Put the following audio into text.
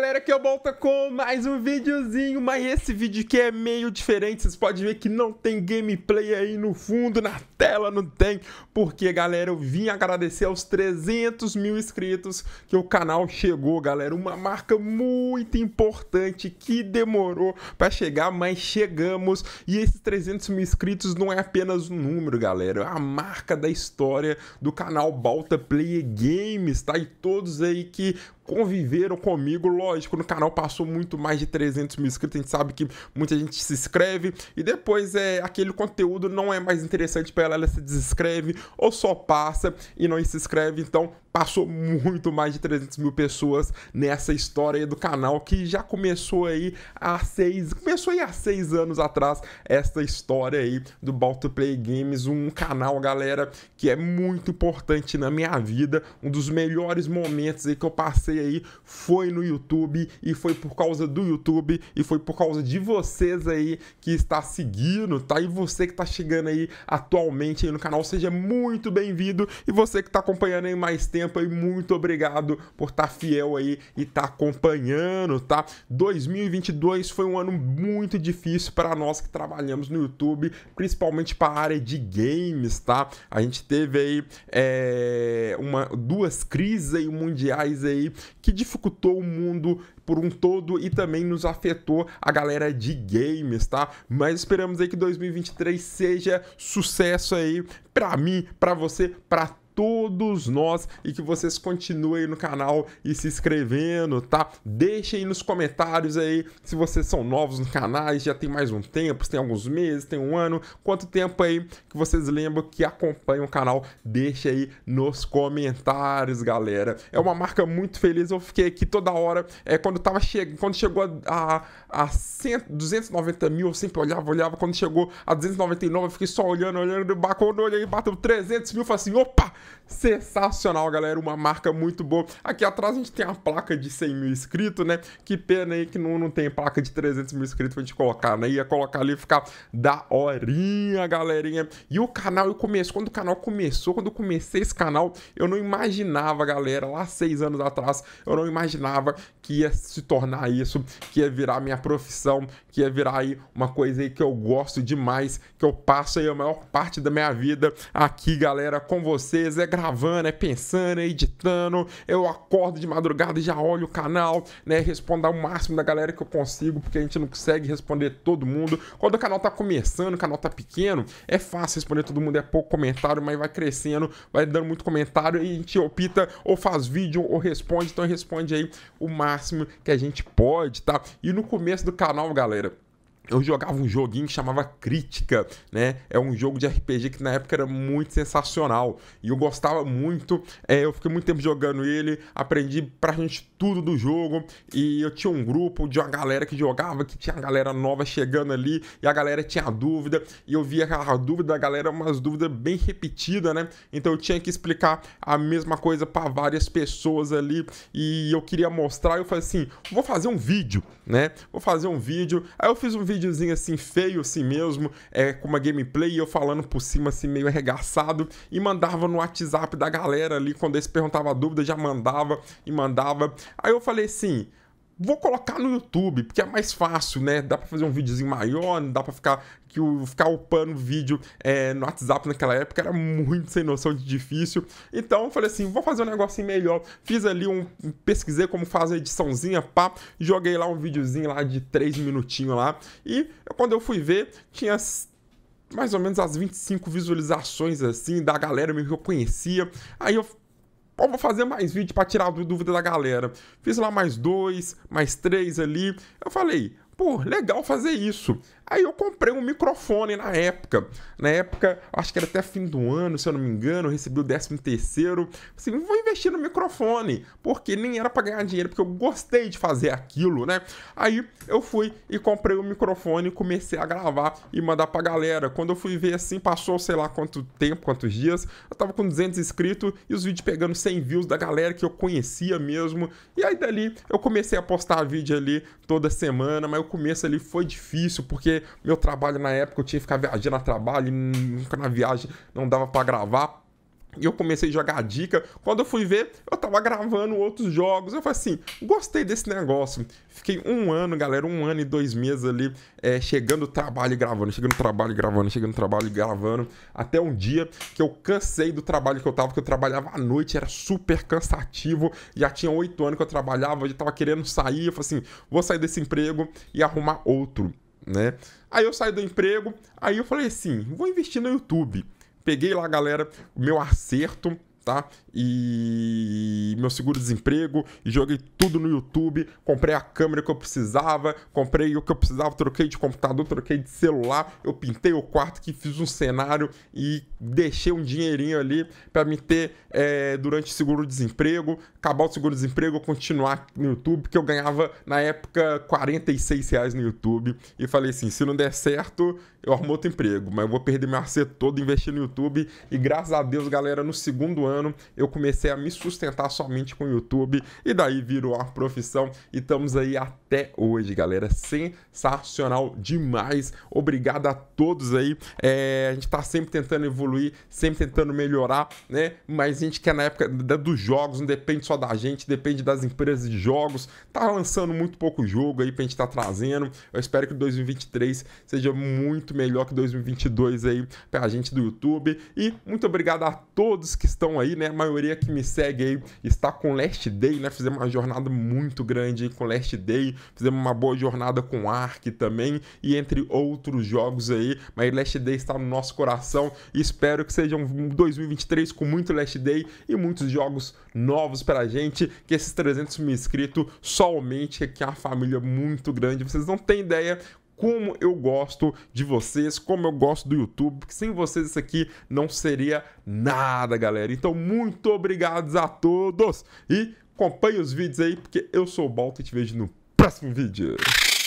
galera, que eu é volto com mais um videozinho, mas esse vídeo aqui é meio diferente, vocês podem ver que não tem gameplay aí no fundo, na tela não tem, porque galera, eu vim agradecer aos 300 mil inscritos que o canal chegou, galera, uma marca muito importante que demorou para chegar, mas chegamos, e esses 300 mil inscritos não é apenas um número, galera, é a marca da história do canal Balta Play Games, tá, e todos aí que conviveram comigo. Lógico, no canal passou muito mais de 300 mil inscritos, a gente sabe que muita gente se inscreve e depois é aquele conteúdo não é mais interessante para ela, ela se desinscreve ou só passa e não se inscreve. Então, passou muito mais de 300 mil pessoas nessa história do canal que já começou aí há seis, começou aí há seis anos atrás essa história aí do Balto Play Games, um canal, galera, que é muito importante na minha vida, um dos melhores momentos aí que eu passei aí foi no YouTube e foi por causa do YouTube e foi por causa de vocês aí que está seguindo, tá? E você que está chegando aí atualmente aí no canal, seja muito bem-vindo e você que está acompanhando aí mais tempo tempo aí, muito obrigado por estar tá fiel aí e estar tá acompanhando, tá? 2022 foi um ano muito difícil para nós que trabalhamos no YouTube, principalmente para a área de games, tá? A gente teve aí é, uma, duas crises aí mundiais aí que dificultou o mundo por um todo e também nos afetou a galera de games, tá? Mas esperamos aí que 2023 seja sucesso aí para mim, para você, para todos nós e que vocês continuem no canal e se inscrevendo, tá? Deixem aí nos comentários aí se vocês são novos no canal, já tem mais um tempo, se tem alguns meses, tem um ano, quanto tempo aí que vocês lembram que acompanham o canal, deixa aí nos comentários, galera. É uma marca muito feliz, eu fiquei aqui toda hora, é quando tava che quando chegou a, a, a 290 mil, eu sempre olhava, olhava, quando chegou a 299, eu fiquei só olhando, olhando, quando olhei, bateu 300 mil, falei assim, opa! Sensacional, galera. Uma marca muito boa. Aqui atrás a gente tem a placa de 100 mil inscritos, né? Que pena aí que não, não tem placa de 300 mil inscritos pra gente colocar, né? Ia colocar ali e ficar da horinha, galerinha. E o canal, eu começo, quando o canal começou, quando eu comecei esse canal, eu não imaginava, galera, lá seis anos atrás, eu não imaginava que ia se tornar isso, que ia virar minha profissão, que ia virar aí uma coisa aí que eu gosto demais, que eu passo aí a maior parte da minha vida aqui, galera, com vocês é gravando, é pensando, é editando. Eu acordo de madrugada e já olho o canal, né? Respondo ao máximo da galera que eu consigo, porque a gente não consegue responder todo mundo. Quando o canal tá começando, o canal tá pequeno, é fácil responder todo mundo, é pouco comentário, mas vai crescendo, vai dando muito comentário e a gente opta ou faz vídeo ou responde. Então responde aí o máximo que a gente pode, tá? E no começo do canal, galera eu jogava um joguinho que chamava Crítica, né? É um jogo de RPG que na época era muito sensacional e eu gostava muito. É, eu fiquei muito tempo jogando ele, aprendi pra gente tudo do jogo e eu tinha um grupo de uma galera que jogava, que tinha a galera nova chegando ali e a galera tinha dúvida e eu via aquela dúvida da galera, umas dúvidas bem repetidas, né? Então eu tinha que explicar a mesma coisa para várias pessoas ali e eu queria mostrar. Eu falei assim: vou fazer um vídeo, né? Vou fazer um vídeo. Aí eu fiz um vídeo videozinho assim feio assim mesmo, é, com uma gameplay e eu falando por cima assim meio arregaçado e mandava no WhatsApp da galera ali, quando eles perguntavam a dúvida, já mandava e mandava. Aí eu falei assim, Vou colocar no YouTube, porque é mais fácil, né? Dá para fazer um videozinho maior, dá para ficar que o ficar upando vídeo é, no WhatsApp naquela época era muito sem noção de difícil. Então eu falei assim, vou fazer um negocinho melhor. Fiz ali um pesquisei como fazer ediçãozinha, pá, joguei lá um videozinho lá de 3 minutinhos lá. E quando eu fui ver, tinha mais ou menos as 25 visualizações assim da galera me que eu conhecia. Aí eu Vou fazer mais vídeo para tirar dúvida da galera. Fiz lá mais dois, mais três ali. Eu falei, pô, legal fazer isso. Aí eu comprei um microfone na época. Na época, acho que era até fim do ano, se eu não me engano, eu recebi o 13 terceiro. Assim, vou investir no microfone, porque nem era para ganhar dinheiro, porque eu gostei de fazer aquilo, né? Aí eu fui e comprei o um microfone, comecei a gravar e mandar pra galera. Quando eu fui ver assim, passou sei lá quanto tempo, quantos dias, eu tava com 200 inscritos e os vídeos pegando 100 views da galera que eu conhecia mesmo. E aí dali eu comecei a postar vídeo ali toda semana, mas o começo ali foi difícil, porque meu trabalho na época eu tinha que ficar viajando a trabalho, nunca na viagem não dava para gravar. E eu comecei a jogar a dica. Quando eu fui ver, eu tava gravando outros jogos. Eu falei assim: gostei desse negócio. Fiquei um ano, galera, um ano e dois meses ali, é, chegando trabalho e gravando, chegando no trabalho e gravando, chegando no trabalho e gravando. Até um dia que eu cansei do trabalho que eu tava, que eu trabalhava à noite, era super cansativo. Já tinha oito anos que eu trabalhava, eu já tava querendo sair. Eu falei assim: vou sair desse emprego e arrumar outro né? Aí eu saí do emprego, aí eu falei assim, vou investir no YouTube. Peguei lá, galera, o meu acerto, tá? E meu seguro-desemprego, e joguei tudo no YouTube, comprei a câmera que eu precisava, comprei o que eu precisava, troquei de computador, troquei de celular, eu pintei o quarto que fiz um cenário e deixei um dinheirinho ali para me ter é, durante o seguro-desemprego, acabar o seguro-desemprego, continuar no YouTube, que eu ganhava na época 46 reais no YouTube, e falei assim, se não der certo, eu arrumo outro emprego, mas eu vou perder meu acerto todo, investindo no YouTube, e graças a Deus, galera, no segundo ano ano, eu comecei a me sustentar somente com o YouTube e daí virou uma profissão e estamos aí até hoje, galera. Sensacional demais. Obrigado a todos aí. É, a gente está sempre tentando evoluir, sempre tentando melhorar, né? Mas a gente quer na época dos jogos, não depende só da gente, depende das empresas de jogos. Tá lançando muito pouco jogo aí pra gente estar tá trazendo. Eu espero que 2023 seja muito melhor que 2022 aí pra gente do YouTube. E muito obrigado a todos que estão aí aí, né? A maioria que me segue aí está com Last Day, né? Fizemos uma jornada muito grande aí com Last Day, fizemos uma boa jornada com Ark também e entre outros jogos aí, mas Last Day está no nosso coração. Espero que seja um 2023 com muito Last Day e muitos jogos novos pra gente, que esses 300 mil inscritos somente que é uma família muito grande. Vocês não têm ideia como eu gosto de vocês, como eu gosto do YouTube, porque sem vocês isso aqui não seria nada, galera. Então, muito obrigado a todos e acompanhe os vídeos aí, porque eu sou o Balto e te vejo no próximo vídeo.